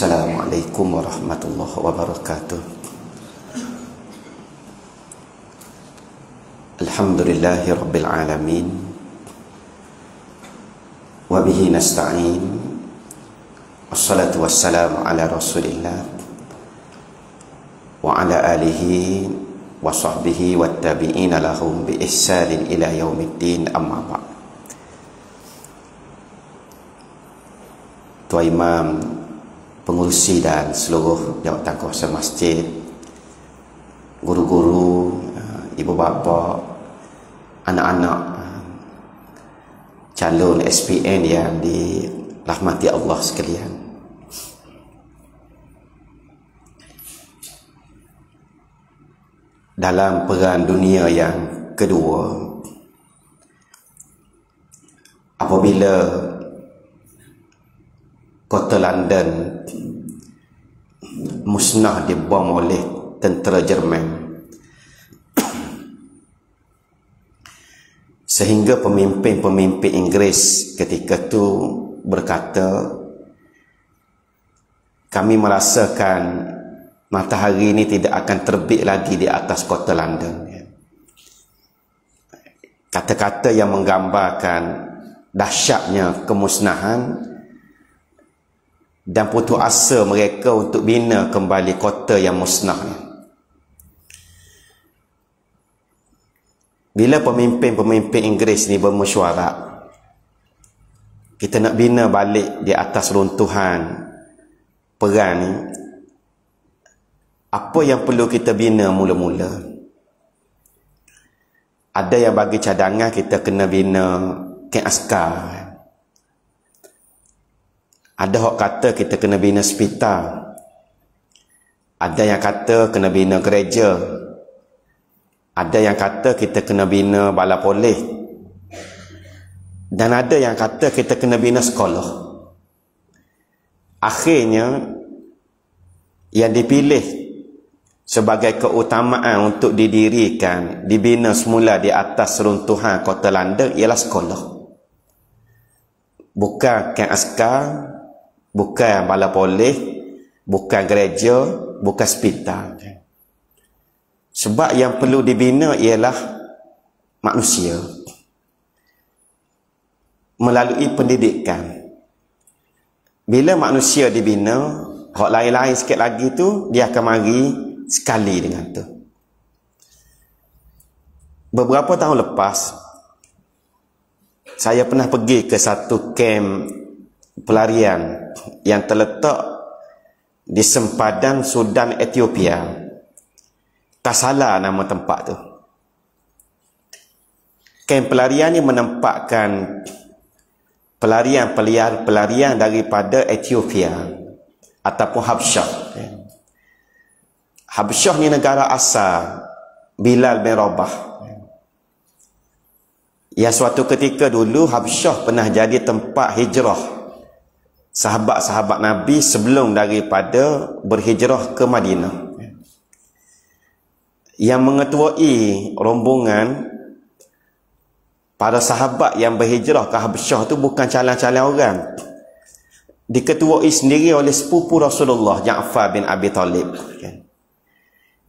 Assalamualaikum warahmatullahi wabarakatuh Alhamdulillahi rabbil alamin Wabihi nasta'in Assalatu wassalamu ala rasulillah Wa ala alihi wa sahbihi wa tabi'ina lahum bi ihsalin ila yaumiddin amma ba'd Tuan Imam pengurusi dan seluruh jawatan kuasa masjid guru-guru eh, ibu bapa anak-anak calon SPN yang dirahmati Allah sekalian dalam peran dunia yang kedua apabila kota London musnah dibom oleh tentera Jerman sehingga pemimpin-pemimpin Inggeris ketika itu berkata kami merasakan matahari ini tidak akan terbit lagi di atas kota London kata-kata yang menggambarkan dahsyatnya kemusnahan dan putus asa mereka untuk bina kembali kota yang musnah ni. Bila pemimpin-pemimpin Inggeris ni bermesyuarat, kita nak bina balik di atas runtuhan perang ni, apa yang perlu kita bina mula-mula? Ada yang bagi cadangan kita kena bina ke ada yang kata kita kena bina hospital. Ada yang kata kena bina gereja. Ada yang kata kita kena bina bala polis. Dan ada yang kata kita kena bina sekolah. Akhirnya, yang dipilih sebagai keutamaan untuk didirikan, dibina semula di atas seruntuhan kota London ialah sekolah. Bukan askar, bukan bala polis bukan gereja bukan spital. sebab yang perlu dibina ialah manusia melalui pendidikan bila manusia dibina hak lain-lain sikit lagi tu dia akan mari sekali dengan tu beberapa tahun lepas saya pernah pergi ke satu camp pelarian yang terletak di sempadan Sudan Ethiopia. Tak salah nama tempat tu. Kem pelarian ini menempatkan pelarian pelarian pelarian daripada Ethiopia ataupun Habsyah. Ya. Habsyah ni negara asal Bilal bin Rabah. Ya suatu ketika dulu Habsyah pernah jadi tempat hijrah sahabat-sahabat Nabi sebelum daripada berhijrah ke Madinah. Yang mengetuai rombongan pada sahabat yang berhijrah ke Habsyah tu bukan calon-calon orang. Diketuai sendiri oleh sepupu Rasulullah Ja'far bin Abi Talib.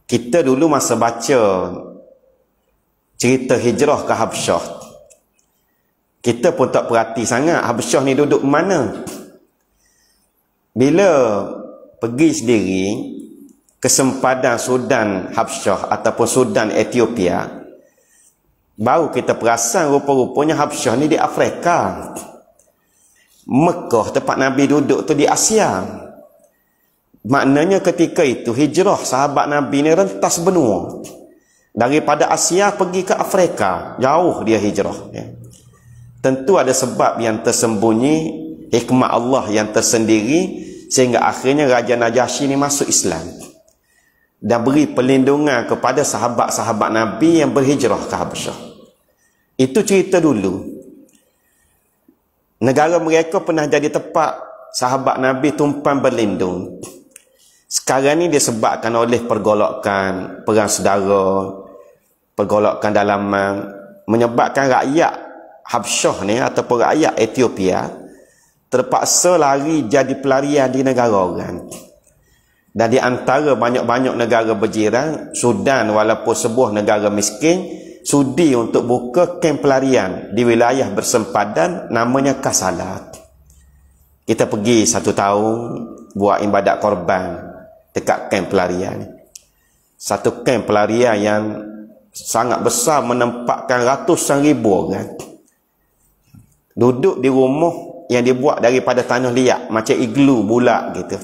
Kita dulu masa baca cerita hijrah ke Habsyah. Kita pun tak perhati sangat Habsyah ni duduk mana bila pergi sendiri ke sempadan Sudan Habsyah ataupun Sudan Ethiopia baru kita perasan rupa-rupanya Habsyah ni di Afrika Mekah tempat Nabi duduk tu di Asia maknanya ketika itu hijrah sahabat Nabi ni rentas benua daripada Asia pergi ke Afrika jauh dia hijrah ya. tentu ada sebab yang tersembunyi hikmah Allah yang tersendiri Sehingga akhirnya Raja Najasyi ini masuk Islam dan beri pelindungan kepada sahabat-sahabat Nabi yang berhijrah ke Habsyah. Itu cerita dulu. Negara mereka pernah jadi tempat sahabat Nabi tumpang berlindung. Sekarang ini disebabkan oleh pergolokan perang saudara, pergolokan dalaman, menyebabkan rakyat Habsyah ni ataupun rakyat Ethiopia terpaksa lari jadi pelarian di negara orang. Dan di antara banyak-banyak negara berjiran, Sudan walaupun sebuah negara miskin, sudi untuk buka kem pelarian di wilayah bersempadan namanya Kasalat. Kita pergi satu tahun buat ibadat korban dekat kem pelarian. Satu kem pelarian yang sangat besar menempatkan ratusan ribu orang. Duduk di rumah yang dia buat daripada tanah liat macam iglu bulat gitu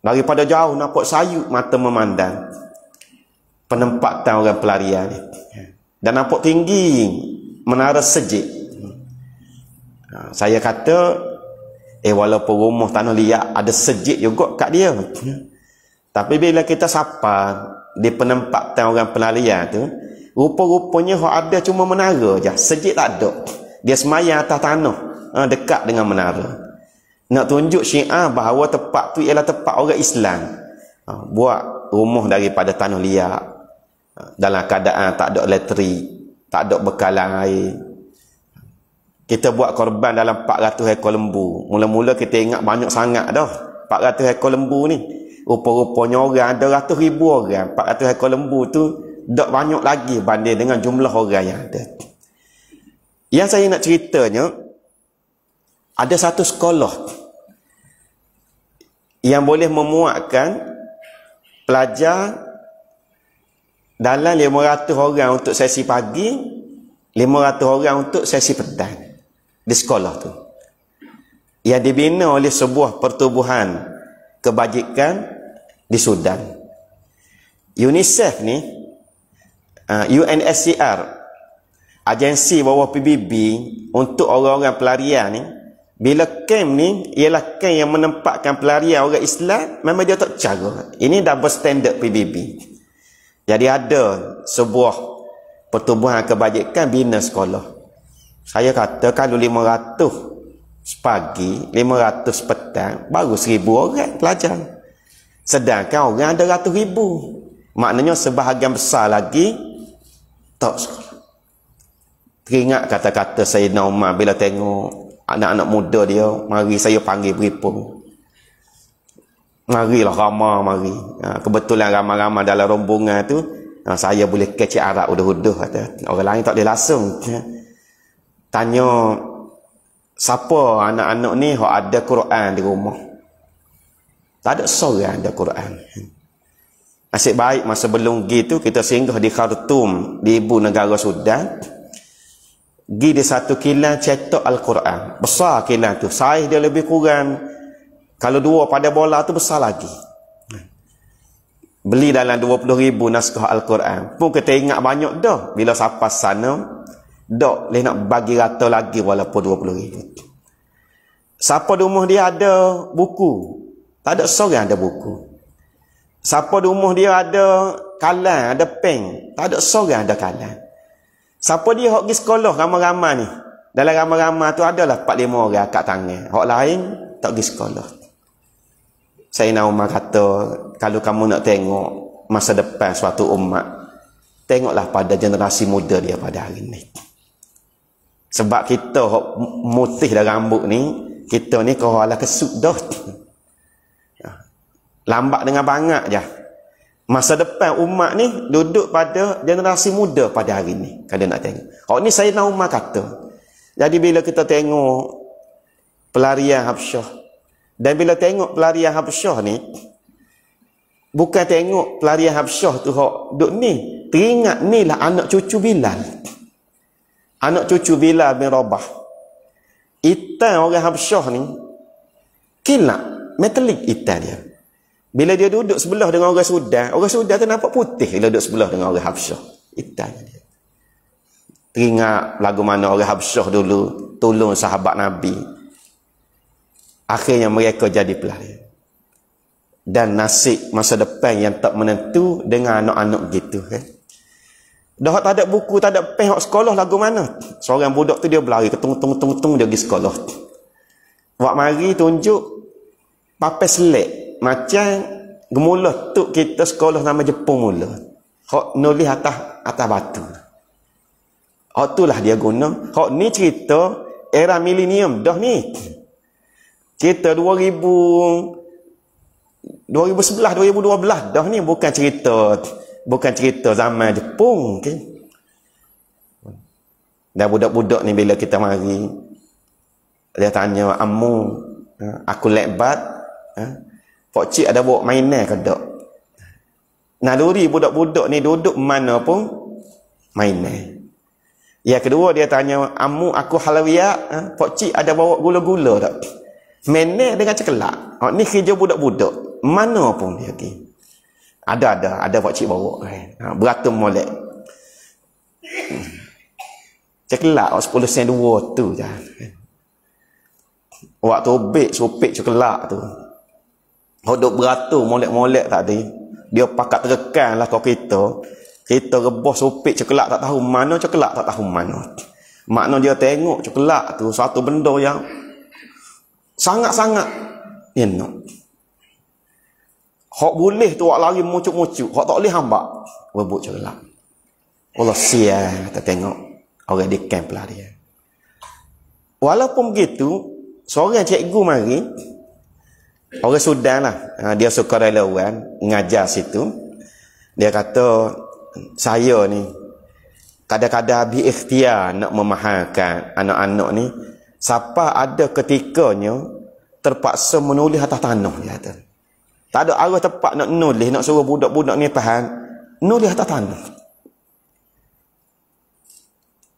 daripada jauh nampak sayup mata memandang penempatan orang pelarian dan nampak tinggi menara sejik ha, saya kata eh walaupun rumah tanah liat ada sejik juga kat dia tapi bila kita sapa di penempatan orang pelarian tu rupa-rupanya ada cuma menara je sejik tak ada dia semaya atas tanah ha, dekat dengan menara nak tunjuk syiah bahawa tempat tu ialah tempat orang Islam ha, buat rumah daripada tanah liat ha, dalam keadaan tak ada elektrik tak ada bekalan air ha, kita buat korban dalam 400 ekor lembu mula-mula kita ingat banyak sangat dah 400 ekor lembu ni rupa-rupanya orang ada ratus ribu orang 400 ekor lembu tu tak banyak lagi banding dengan jumlah orang yang ada yang saya nak ceritanya, ada satu sekolah yang boleh memuatkan pelajar dalam 500 orang untuk sesi pagi, 500 orang untuk sesi petang di sekolah tu. Ia dibina oleh sebuah pertubuhan kebajikan di Sudan. UNICEF ni, UNSCR, uh, agensi bawah PBB untuk orang-orang pelarian ni bila camp ni ialah camp yang menempatkan pelarian orang Islam memang dia tak cara ini double standard PBB jadi ada sebuah pertubuhan kebajikan bina sekolah saya kata kalau 500 sepagi 500 petang baru 1000 orang pelajar sedangkan orang ada ratus ribu maknanya sebahagian besar lagi tak sekolah teringat kata-kata saya nauma bila tengok anak-anak muda dia mari saya panggil beripun marilah ramah mari ha, kebetulan ramah-ramah dalam rombongan tu ha, saya boleh kecil arak udah-udah kata orang lain tak boleh langsung tanya siapa anak-anak ni yang ada Quran di rumah tak ada seorang ada Quran Asyik baik masa belum gitu kita singgah di Khartoum di ibu negara Sudan pergi di satu kilang cetak Al-Quran besar kilang tu saiz dia lebih kurang kalau dua pada bola tu besar lagi beli dalam dua puluh ribu naskah Al-Quran pun kita ingat banyak dah bila siapa sana dok leh nak bagi rata lagi walaupun dua puluh ribu siapa di rumah dia ada buku tak ada seorang ada buku siapa di rumah dia ada kalan ada peng tak ada seorang ada kalan Siapa dia hok pergi sekolah ramai-ramai ni? Dalam ramai-ramai tu adalah 4 5 orang angkat tangan. Hok lain tak pergi sekolah. Saya nak Umar kata, kalau kamu nak tengok masa depan suatu umat, tengoklah pada generasi muda dia pada hari ini. Sebab kita hok mutih dah rambut ni, kita ni kau ala kesuk ya. Lambat dengan bangak je masa depan umat ni duduk pada generasi muda pada hari ni kalau nak tengok kalau ni saya nak umat kata jadi bila kita tengok pelarian Habsyah dan bila tengok pelarian Habsyah ni bukan tengok pelarian Habsyah tu hok duk ni teringat ni lah anak cucu Bilal anak cucu Bilal bin Rabah itan orang Habsyah ni kilat metalik itan dia bila dia duduk sebelah dengan orang Sudan, orang Sudan tu nampak putih bila duduk sebelah dengan orang Habsyah. Hitam dia. Teringat lagu mana orang Habsyah dulu tolong sahabat Nabi. Akhirnya mereka jadi pelari. Dan nasib masa depan yang tak menentu dengan anak-anak gitu. Eh? Dah tak ada buku, tak ada pen, sekolah lagu mana. Seorang budak tu dia berlari, ketung tung tung dia pergi sekolah. Buat mari tunjuk, papai selek macam gemuluh tu kita sekolah nama Jepun mula. Hak nulis atas atas batu. Hak lah dia guna. Hak ni cerita era milenium dah ni. Cerita 2000 2011-2012 dah ni bukan cerita bukan cerita zaman Jepun okay? dan budak-budak ni bila kita mari dia tanya amu aku lebat eh, Pak cik ada bawa mainan ke tak? Naluri budak-budak ni duduk mana pun mainan. Yang kedua dia tanya, "Amu aku halawiyah, ha? pak cik ada bawa gula-gula tak?" Mainan dengan cekelak. Oh, ni kerja budak-budak. Mana pun dia ni. Ada ada, ada pak cik bawa kan. Ha, beratur molek. Cekelak 10 sen 2 tu je. Waktu obek, sopek cekelak tu. Hodok oh, beratur molek-molek tadi. Dia pakat terkan lah kau kita. Kita rebus supik coklat tak tahu mana coklat tak tahu mana. Makna dia tengok coklat tu satu benda yang sangat-sangat ni -sangat. boleh tu lari mucuk-mucuk. Hak tak boleh hamba rebut coklat. Allah sia kita tengok orang di camp lah dia. Walaupun begitu, seorang cikgu mari Orang Sudan lah. Ha, dia suka relawan. Ngajar situ. Dia kata, saya ni, kadang-kadang habis ikhtiar nak memahalkan anak-anak ni. Siapa ada ketikanya, terpaksa menulis atas tanah, dia kata. Tak ada arah tempat nak nulis, nak suruh budak-budak ni faham. Nulis atas tanah.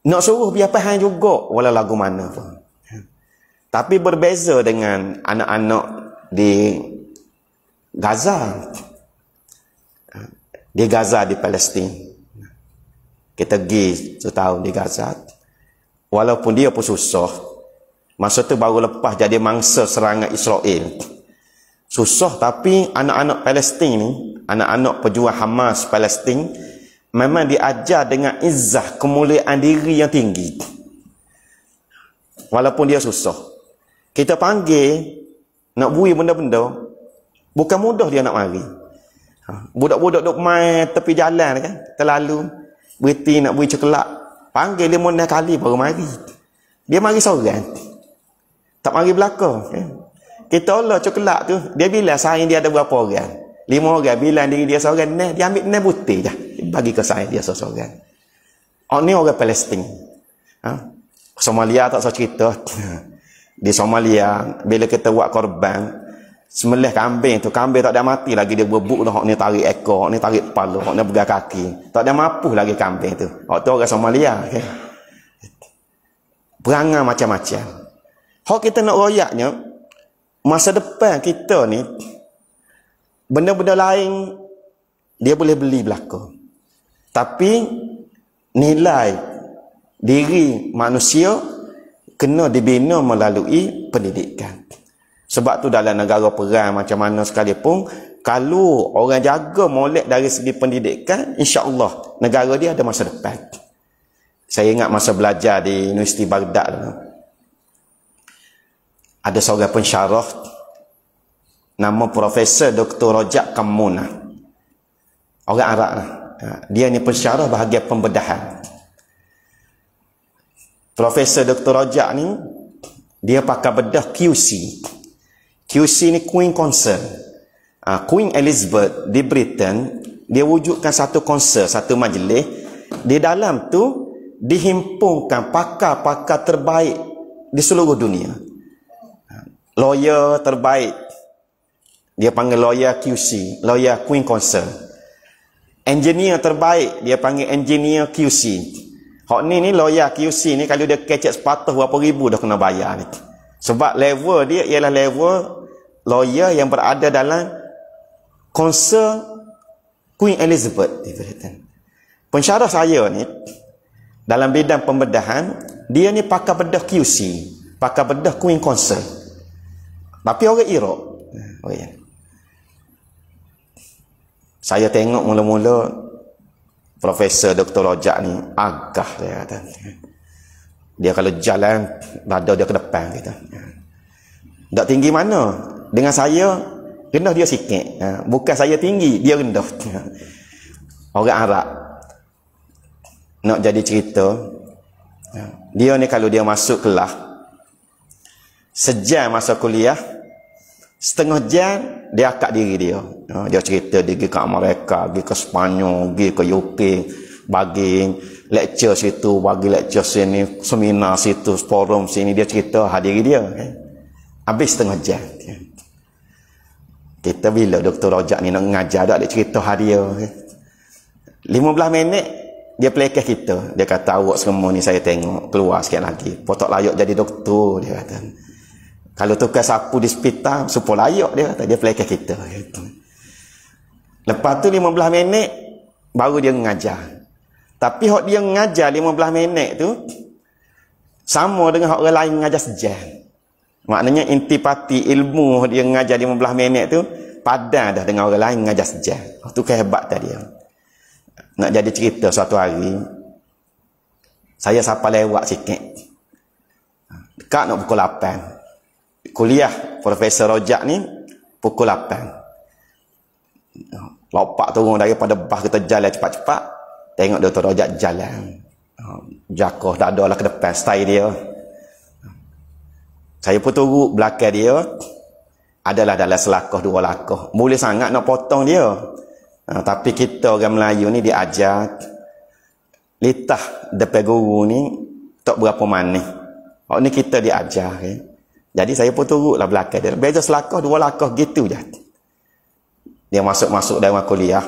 Nak suruh biar faham juga, walau lagu mana pun. Ha. Tapi berbeza dengan anak-anak di Gaza di Gaza di Palestin kita pergi setahun di Gaza walaupun dia pun susah masa tu baru lepas jadi mangsa serangan Israel susah tapi anak-anak Palestin ni anak-anak pejuang Hamas Palestin memang diajar dengan izah kemuliaan diri yang tinggi walaupun dia susah kita panggil nak bui benda-benda bukan mudah dia nak mari ha, budak-budak duk mai tepi jalan kan terlalu berhenti nak bui coklat panggil dia mana kali baru mari dia mari seorang tak mari belakang kan? kita olah coklat tu dia bila sayang dia ada berapa orang lima orang bilang diri dia seorang ne, dia ambil ne butir je bagi ke sayang dia seorang orang oh, ni orang Palestin ha? Somalia tak sah cerita di Somalia bila kita buat korban semelih kambing tu kambing tak ada mati lagi dia berbuk dah hok ni tarik ekor hok ni tarik kepala hok ni pegang kaki tak ada mampu lagi kambing tu hok tu orang Somalia ke perangai macam-macam hok kita nak royaknya masa depan kita ni benda-benda lain dia boleh beli belaka tapi nilai diri manusia kena dibina melalui pendidikan. Sebab tu dalam negara perang macam mana sekalipun, kalau orang jaga molek dari segi pendidikan, insya Allah negara dia ada masa depan. Saya ingat masa belajar di Universiti Baghdad tu. Ada seorang pensyarah nama Profesor Dr. Rojak Kamuna. Orang Arab lah. Ha, dia ni pensyarah bahagian pembedahan. Profesor Dr. Rojak ni dia pakai bedah QC. QC ni Queen Concern. Uh, Queen Elizabeth di Britain dia wujudkan satu konser, satu majlis. Di dalam tu dihimpunkan pakar-pakar terbaik di seluruh dunia. Lawyer terbaik dia panggil lawyer QC, lawyer Queen Concern. Engineer terbaik dia panggil engineer QC. Hak ni ni loyal QC ni kalau dia kecek sepatah berapa ribu dah kena bayar ni. Sebab level dia ialah level lawyer yang berada dalam konser Queen Elizabeth di Britain. Pensyarah saya ni dalam bidang pembedahan dia ni pakar bedah QC, pakar bedah Queen Concert. Tapi orang Iraq. Hmm, oh, ya. Saya tengok mula-mula Profesor Dr. Rojak ni agak, dia kata. Dia kalau jalan dada dia ke depan kita. Tak tinggi mana? Dengan saya rendah dia sikit. Ha, bukan saya tinggi, dia rendah. Orang Arab nak jadi cerita ha, dia ni kalau dia masuk kelas sejam masa kuliah setengah jam dia akak diri dia ha, dia cerita dia pergi ke Amerika pergi ke Spanyol, pergi ke UK bagi lecture situ bagi lecture sini seminar situ forum sini dia cerita hadiri dia kan. habis setengah jam kan. kita bila Dr. Rojak ni nak ngajar dia cerita hadiri kan? 15 minit dia pelekeh kita dia kata awak semua ni saya tengok keluar sikit lagi potok layak jadi doktor dia kata kalau tukar sapu di sepitar, supaya layak dia kata. Dia pelayakan kita. Gitu. Lepas tu 15 minit, baru dia mengajar. Tapi hak dia mengajar 15 minit tu, sama dengan hak orang lain mengajar sejam. Maknanya intipati ilmu dia mengajar 15 minit tu, padan dah dengan orang lain mengajar sejam. tu kehebat tadi. Nak jadi cerita suatu hari, saya sampai lewat sikit. Dekat nak pukul 8 kuliah Profesor Rojak ni pukul 8. Lopak turun pada bah kita jalan cepat-cepat. Tengok Dr. Rojak jalan. Jakoh tak ada lah ke depan style dia. Saya pun turun belakang dia. Adalah dalam selakoh dua lakoh. mulai sangat nak potong dia. Ha, tapi kita orang Melayu ni diajar litah depan guru ni tak berapa manis. Oh ni kita diajar. Okay? Eh. Jadi saya pun turut lah belakang dia. Beza selakah, dua lakah gitu je. Dia masuk-masuk dalam kuliah.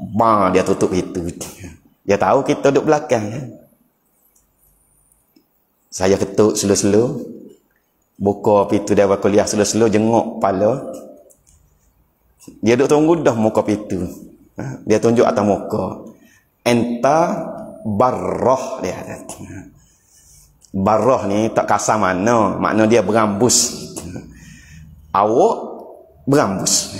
Bang, dia tutup itu. Dia tahu kita duduk belakang. Ya? Saya ketuk selo-selo. Buka pintu dalam kuliah selo-selo. Jenguk kepala. Dia duduk tunggu dah muka pintu. Dia tunjuk atas muka. Entah barroh Dia barah ni tak kasar mana makna dia berambus awak berambus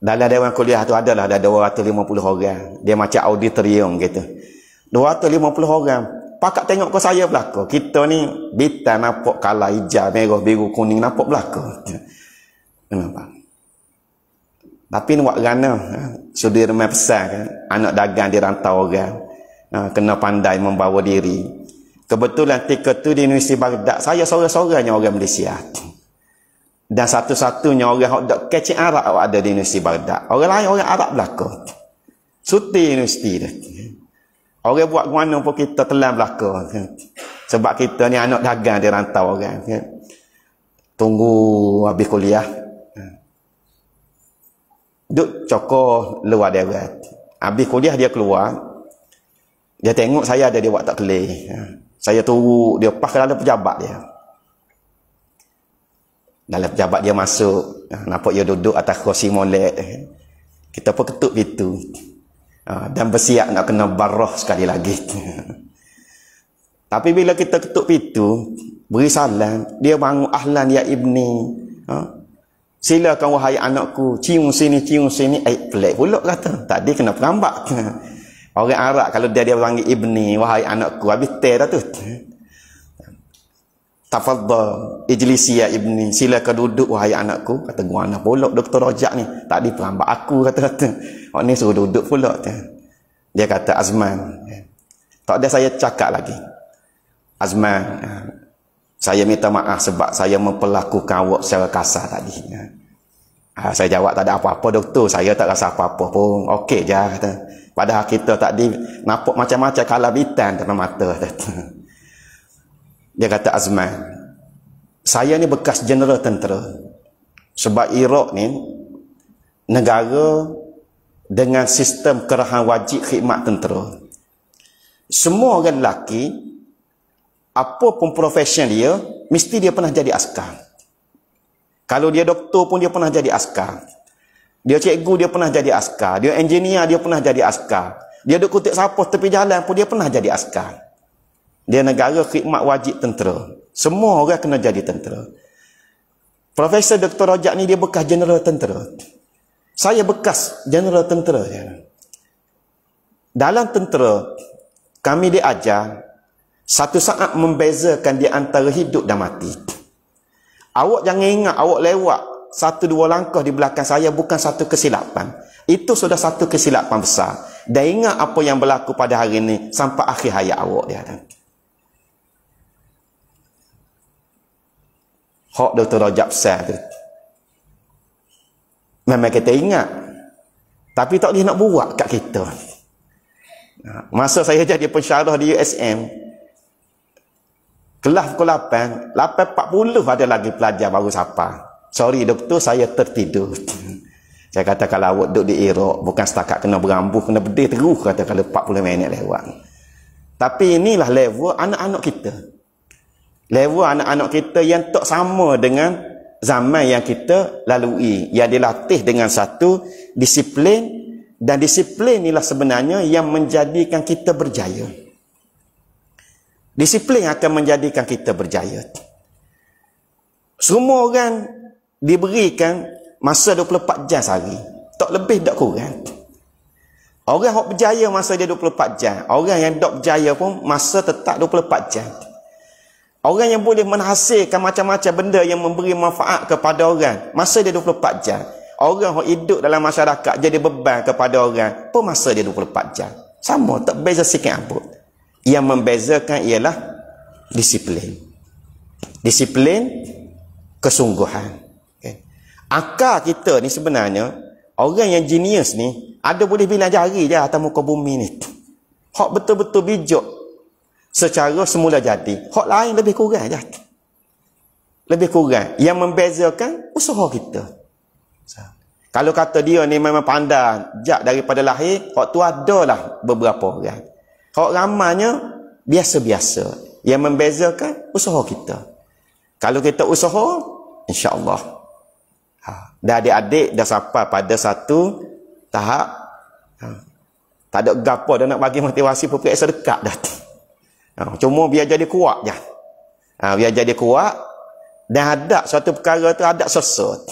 dalam dewan kuliah tu adalah ada 250 lah. orang dia macam auditorium gitu 250 orang pakak tengok ke saya belaka kita ni bita nampak kalah hijau merah biru kuning nampak belaka kenapa tapi ni buat kerana sudir main pesan kan anak dagang dia rantau orang Ha, kena pandai membawa diri. Kebetulan ketika tu di Universiti Baghdad, saya seorang-seorangnya orang Malaysia. Dan satu-satunya orang yang dok kecil Arab ada di Universiti Baghdad. Orang lain orang Arab belakang. Suti universiti dia. Orang buat guana pun kita telan belakang. Sebab kita ni anak dagang di rantau orang. Tunggu habis kuliah. Duduk cokor luar dia. Habis kuliah dia keluar. Dia tengok saya ada dia buat tak kelih. Ya. Saya tunggu dia pas kalau ada pejabat dia. Dalam pejabat dia masuk, ya. nampak dia duduk atas kursi molek. Kita pun ketuk pintu. Ha, dan bersiap nak kena barah sekali lagi. Tapi bila kita ketuk pintu, beri salam, dia bangun ahlan ya ibni. Ha? Silakan wahai anakku, cium sini, cium sini. Eh, pelik pula kata. Tadi kena perambak. Orang Arab kalau dia dia panggil ibni, wahai anakku, habis teh dah tu. Tafadhal ijlisi ya ibni, silakan duduk wahai anakku. Kata gua anak polok doktor rojak ni. Tak di pelamba aku kata kata. Oh ni suruh duduk pula tu. Dia kata Azman. Tak ada saya cakap lagi. Azman, saya minta maaf sebab saya memperlakukan awak secara kasar tadi. Ah, saya jawab tak ada apa-apa doktor, saya tak rasa apa-apa pun. Okey je kata. Padahal kita tak di nampak macam-macam kalah bitan dalam mata. Dia kata Azman, saya ni bekas jeneral tentera. Sebab Iraq ni negara dengan sistem kerahan wajib khidmat tentera. Semua orang lelaki apa pun profession dia, mesti dia pernah jadi askar. Kalau dia doktor pun dia pernah jadi askar. Dia cikgu, dia pernah jadi askar. Dia engineer, dia pernah jadi askar. Dia duduk kutip sapu tepi jalan pun, dia pernah jadi askar. Dia negara khidmat wajib tentera. Semua orang kena jadi tentera. Profesor Dr. Rojak ni, dia bekas general tentera. Saya bekas general tentera. Ya. Dalam tentera, kami diajar satu saat membezakan di antara hidup dan mati. Awak jangan ingat awak lewat satu dua langkah di belakang saya bukan satu kesilapan. Itu sudah satu kesilapan besar. Dan ingat apa yang berlaku pada hari ini sampai akhir hayat awak dia. Ya kan? Hak Dr. Rajab Sah tu. Memang kita ingat. Tapi tak boleh nak buat kat kita. Masa saya jadi pensyarah di USM, kelas pukul 8, 8.40 ada lagi pelajar baru sampai. Sorry doktor, saya tertidur. saya kata kalau awak duduk di Iraq, bukan setakat kena berambut, kena bedih terus, kata kalau 40 minit lewat. Tapi inilah level anak-anak kita. Level anak-anak kita yang tak sama dengan zaman yang kita lalui. Yang dilatih dengan satu disiplin. Dan disiplin inilah sebenarnya yang menjadikan kita berjaya. Disiplin akan menjadikan kita berjaya. Semua orang diberikan masa 24 jam sehari. Tak lebih tak kurang. Orang yang berjaya masa dia 24 jam. Orang yang tak berjaya pun masa tetap 24 jam. Orang yang boleh menghasilkan macam-macam benda yang memberi manfaat kepada orang. Masa dia 24 jam. Orang yang hidup dalam masyarakat jadi beban kepada orang. Pun masa dia 24 jam. Sama, tak beza sikit apa. Yang membezakan ialah disiplin. Disiplin, kesungguhan. Akar kita ni sebenarnya, orang yang genius ni, ada boleh bina jari je atas muka bumi ni. Hak betul-betul bijak. Secara semula jadi. Hak lain lebih kurang je. Lebih kurang. Yang membezakan usaha kita. Kalau kata dia ni memang pandai jak daripada lahir, hak tu adalah beberapa orang. Hak ramanya, biasa-biasa. Yang membezakan usaha kita. Kalau kita usaha, insyaAllah. Allah dah adik-adik dah sampai pada satu tahap ha, tak ada gapo dah nak bagi motivasi pupuk sedekat dah ha, cuma biar jadi kuat je ha, biar jadi kuat dan ada suatu perkara tu ada sesuat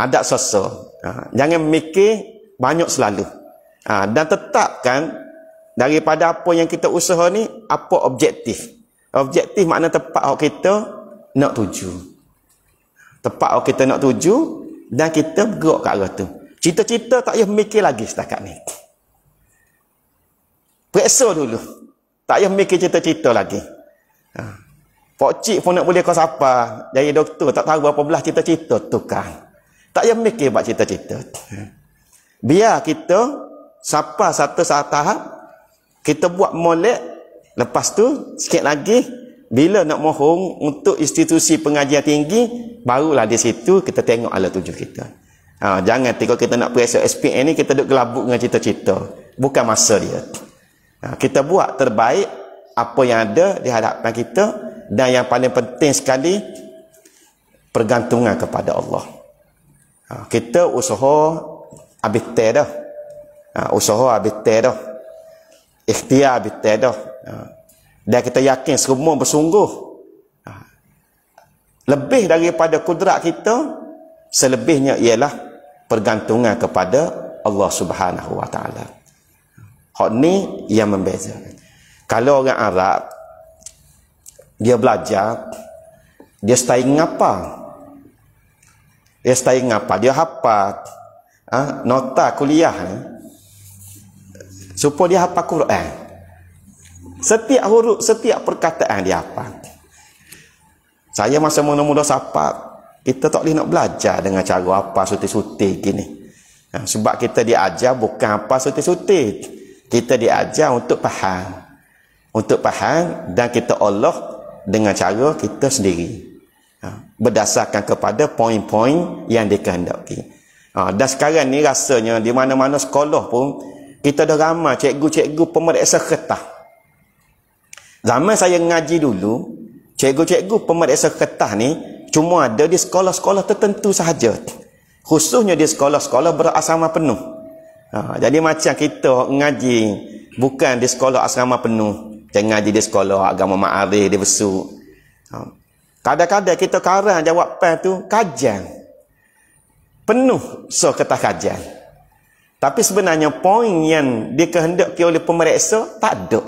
ada sesuat ha, jangan mikir banyak selalu ha, dan tetapkan daripada apa yang kita usaha ni apa objektif objektif makna tepat kita nak tuju tempat yang kita nak tuju dan kita bergerak ke arah tu cita-cita tak payah mikir lagi setakat ni periksa dulu tak payah mikir cita-cita lagi ha. pokcik pun nak boleh kau siapa jadi doktor tak tahu berapa belah cita-cita tu kan tak payah mikir buat cita-cita ha. biar kita sapa satu saat tahap kita buat molek lepas tu sikit lagi bila nak mohon untuk institusi pengajian tinggi barulah di situ kita tengok alat tuju kita ha, jangan tengok kita nak periksa SPN ni kita duduk gelabuk dengan cita-cita bukan masa dia ha, kita buat terbaik apa yang ada di hadapan kita dan yang paling penting sekali pergantungan kepada Allah ha, kita usaha abitir dah ha, usaha abitir dah ikhtiar abitir dah ha, dan kita yakin semua bersungguh. Ha. Lebih daripada kudrat kita, selebihnya ialah pergantungan kepada Allah Subhanahu Wa Taala. Hak ni yang membeza. Kalau orang Arab dia belajar, dia stay ngapa? Dia stay ngapa? Dia hafal ha? nota kuliah ni. Supaya dia hafal Quran. Setiap huruf, setiap perkataan dia apa? Saya masa muda-muda sapat, kita tak boleh nak belajar dengan cara apa suti-suti gini. Ha, sebab kita diajar bukan apa suti-suti. Kita diajar untuk faham. Untuk faham dan kita Allah dengan cara kita sendiri. Ha, berdasarkan kepada poin-poin yang dikehendaki. Ha, dan sekarang ni rasanya di mana-mana sekolah pun kita dah ramai cikgu-cikgu pemeriksa ketah. Zaman saya ngaji dulu, cikgu-cikgu pemeriksa ketah ni cuma ada di sekolah-sekolah tertentu sahaja. Khususnya di sekolah-sekolah berasrama penuh. Ha, jadi macam kita ngaji bukan di sekolah asrama penuh. Jangan ngaji di sekolah agama ma'arif di besuk. Ha. Kadang-kadang kita karang jawapan tu kajian. Penuh so ketah kajian. Tapi sebenarnya poin yang dikehendaki oleh pemeriksa tak ada.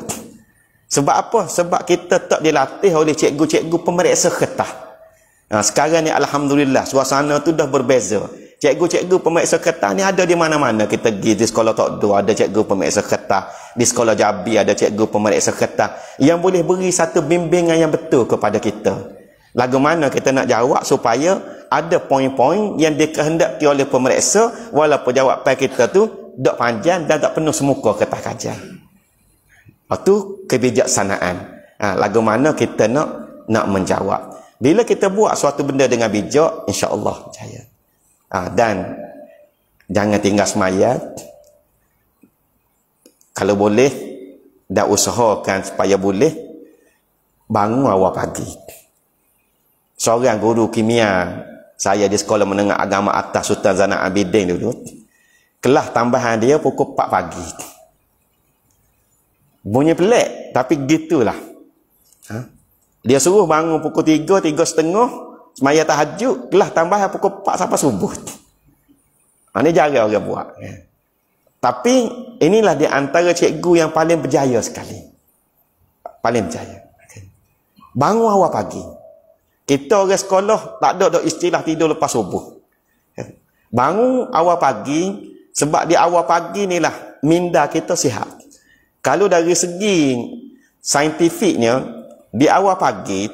Sebab apa? Sebab kita tak dilatih oleh cikgu-cikgu pemeriksa kertas. Ha, sekarang ni Alhamdulillah suasana tu dah berbeza. Cikgu-cikgu pemeriksa kertas ni ada di mana-mana. Kita pergi di sekolah Tok Do, ada cikgu pemeriksa kertas. Di sekolah Jabi ada cikgu pemeriksa kertas. Yang boleh beri satu bimbingan yang betul kepada kita. Lagu mana kita nak jawab supaya ada poin-poin yang dikehendaki oleh pemeriksa walaupun jawapan kita tu tak panjang dan tak penuh semuka kertas kajian. Lepas tu kebijaksanaan. Ha, lagu mana kita nak nak menjawab. Bila kita buat suatu benda dengan bijak, insya-Allah jaya. Ha, dan jangan tinggal semayat. Kalau boleh dah usahakan supaya boleh bangun awal pagi. Seorang guru kimia saya di sekolah menengah agama atas Sultan Zainal Abidin dulu. kelah tambahan dia pukul 4 pagi. Bunyi pelik tapi gitulah. Ha? Dia suruh bangun pukul tiga, 3.30 semaya tahajud, kelah tambah lah pukul 4 sampai subuh. Ha, ini jarang orang buat. Ya. Tapi inilah di antara cikgu yang paling berjaya sekali. Paling berjaya. Bangun awal pagi. Kita orang sekolah tak ada, ada istilah tidur lepas subuh. Bangun awal pagi sebab di awal pagi inilah minda kita sihat kalau dari segi saintifiknya di awal pagi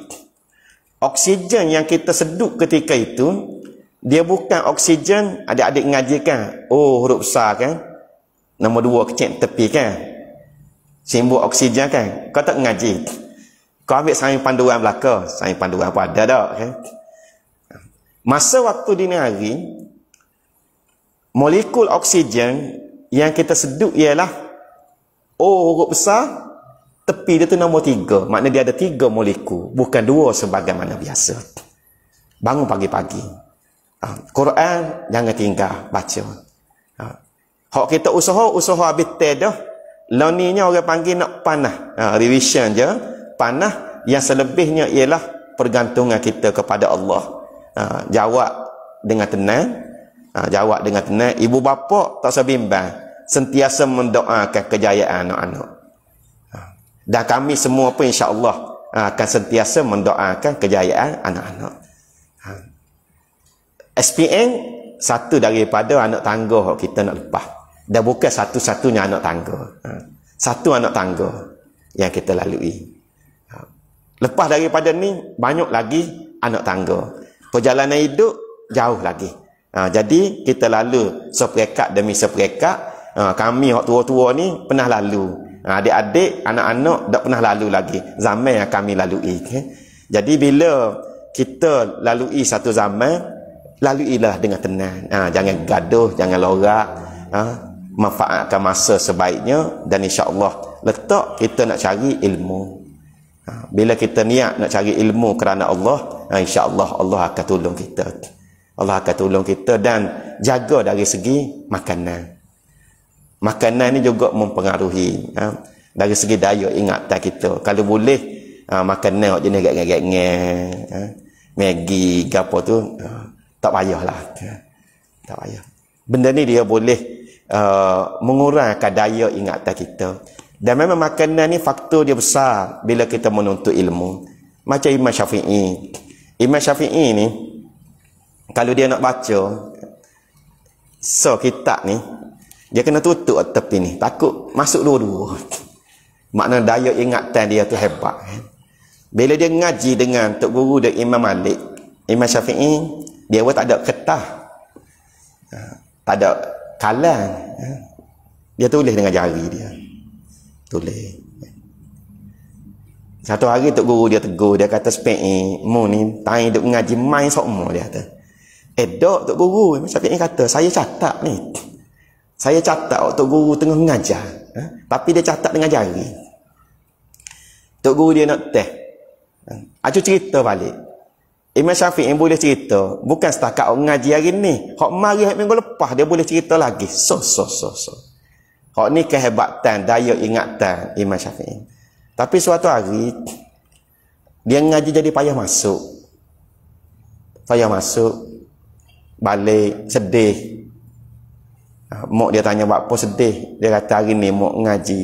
oksigen yang kita seduk ketika itu dia bukan oksigen adik-adik ngaji kan? oh huruf besar kan nombor dua kecil tepi kan simbol oksigen kan kau tak ngaji? kau ambil sain panduan belakang sain panduan apa ada tak kan masa waktu dini hari molekul oksigen yang kita seduk ialah Oh, huruf besar tepi dia tu nombor tiga Maknanya dia ada tiga molekul bukan dua sebagaimana biasa bangun pagi-pagi ha, Quran jangan tinggal baca ha. Hak kita usaha usaha habis teh dah Loninya orang panggil nak panah ha, revision je panah yang selebihnya ialah pergantungan kita kepada Allah ha, jawab dengan tenang ha, jawab dengan tenang ibu bapa tak usah bimbang sentiasa mendoakan kejayaan anak-anak. Ha. Dan kami semua pun insya-Allah ha, akan sentiasa mendoakan kejayaan anak-anak. Ha. SPN satu daripada anak tangga kita nak lepas. Dan bukan satu-satunya anak tangga. Satu anak tangga yang kita lalui. Lepas daripada ni, banyak lagi anak tangga. Perjalanan hidup jauh lagi. Ha, jadi kita lalu seperekat demi seperekat Ha, kami orang tua-tua ni pernah lalu. Ha, adik-adik, anak-anak tak pernah lalu lagi. Zaman yang kami lalui. Okay? Jadi bila kita lalui satu zaman, lalui lah dengan tenang. Ha, jangan gaduh, jangan lorak. Ha, manfaatkan masa sebaiknya dan insya Allah letak kita nak cari ilmu ha, bila kita niat nak cari ilmu kerana Allah ha, Allah Allah akan tolong kita Allah akan tolong kita dan jaga dari segi makanan makanan ni juga mempengaruhi ha? dari segi daya ingatan kita kalau boleh ha, makanan yang jenis gak gagang ha? Maggi, gapo tu ha? tak payahlah ha? tak payah benda ni dia boleh uh, mengurangkan daya ingatan kita dan memang makanan ni faktor dia besar bila kita menuntut ilmu macam Imam Syafi'i Imam Syafi'i ni kalau dia nak baca so kitab ni dia kena tutup lah tepi ni. Takut masuk dua-dua. Makna daya ingatan dia tu hebat. Kan? Bila dia ngaji dengan Tok Guru dan Imam Malik, Imam Syafi'i, dia pun tak ada ketah. Ha, tak ada kalan. Ha. Dia tulis dengan jari dia. Tulis. Satu hari Tok Guru dia tegur, dia kata sepi'i, eh, mu ni, tangi duk ngaji, main sok dia kata. Eh, dok Tok Guru, Imam Syafi'i kata, saya catat ni. Eh. Saya catat waktu guru tengah mengajar. Ha? Tapi dia catat dengan jari. Tok guru dia nak teh. Ha? Aku cerita balik. Imam Syafiq yang boleh cerita. Bukan setakat orang ngaji hari ni. Hak mari hak minggu lepas dia boleh cerita lagi. So, so, so, so. Hak ni kehebatan, daya ingatan Imam Syafiq. Tapi suatu hari, dia ngaji jadi payah masuk. Payah masuk. Balik, sedih. Mok dia tanya, buat apa sedih? Dia kata, hari ni mok ngaji.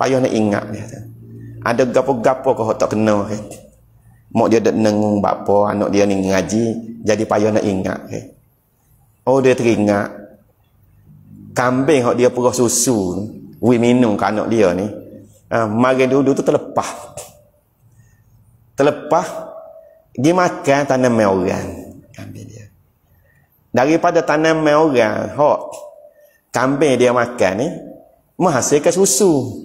Payah nak ingat. Dia kata. Ada gapo-gapo kau tak kena. Kata. Mok dia dah nengung buat apa, anak dia ni ngaji. Jadi payah nak ingat. Kata. Oh, dia teringat. Kambing yang dia perah susu. Wui minum ke anak dia ni. Uh, mari dulu tu terlepas. Terlepas. Dia makan tanam orang. Kambing dia. Daripada tanam orang. Hok kambing dia makan ni menghasilkan susu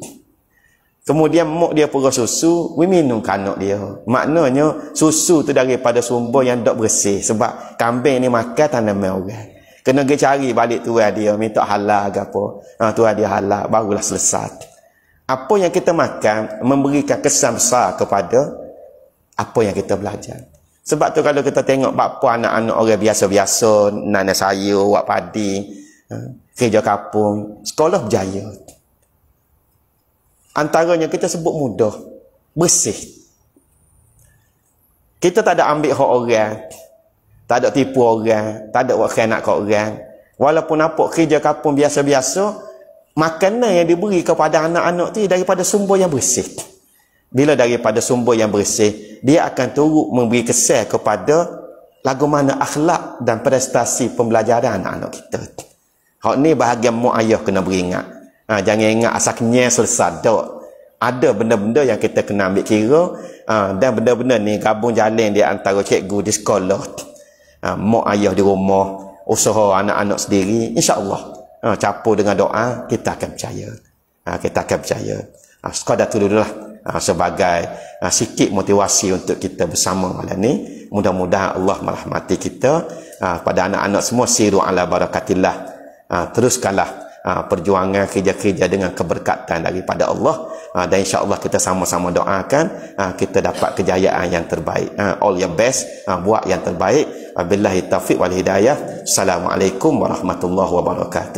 kemudian mak dia perah susu we minum kanak dia maknanya susu tu daripada sumber yang tak bersih sebab kambing ni makan tanam orang kena pergi cari balik tuan dia minta halal ke apa ha, tuan dia halal barulah selesai apa yang kita makan memberikan kesan besar kepada apa yang kita belajar sebab tu kalau kita tengok bapa anak-anak orang biasa-biasa nanas sayur, buat padi Hmm. kerja kapung, sekolah berjaya. Antaranya kita sebut mudah, bersih. Kita tak ada ambil hak orang, tak ada tipu orang, tak ada buat khianat ke orang. Walaupun apa kerja kapung biasa-biasa, makanan yang diberi kepada anak-anak tu daripada sumber yang bersih. Bila daripada sumber yang bersih, dia akan turut memberi kesan kepada lagu mana akhlak dan prestasi pembelajaran anak-anak kita. Hak ni bahagian mak ayah kena beringat. Ha, jangan ingat asal kenyai selesai tak. Ada benda-benda yang kita kena ambil kira. Ha, dan benda-benda ni gabung jalan di antara cikgu di sekolah. Ha, mak ayah di rumah. Usaha anak-anak sendiri. InsyaAllah. Ha, capu dengan doa. Kita akan percaya. Ha, kita akan percaya. Ha, sekadar tu dulu lah. Ha, sebagai ha, sikit motivasi untuk kita bersama malam ni. Mudah-mudahan Allah merahmati kita. Ha, pada anak-anak semua. Siru ala barakatillah ha, teruskanlah ha, perjuangan kerja-kerja dengan keberkatan daripada Allah ha, dan insya-Allah kita sama-sama doakan ha, kita dapat kejayaan yang terbaik ha, all your best ha, buat yang terbaik wabillahi taufik wal hidayah assalamualaikum warahmatullahi wabarakatuh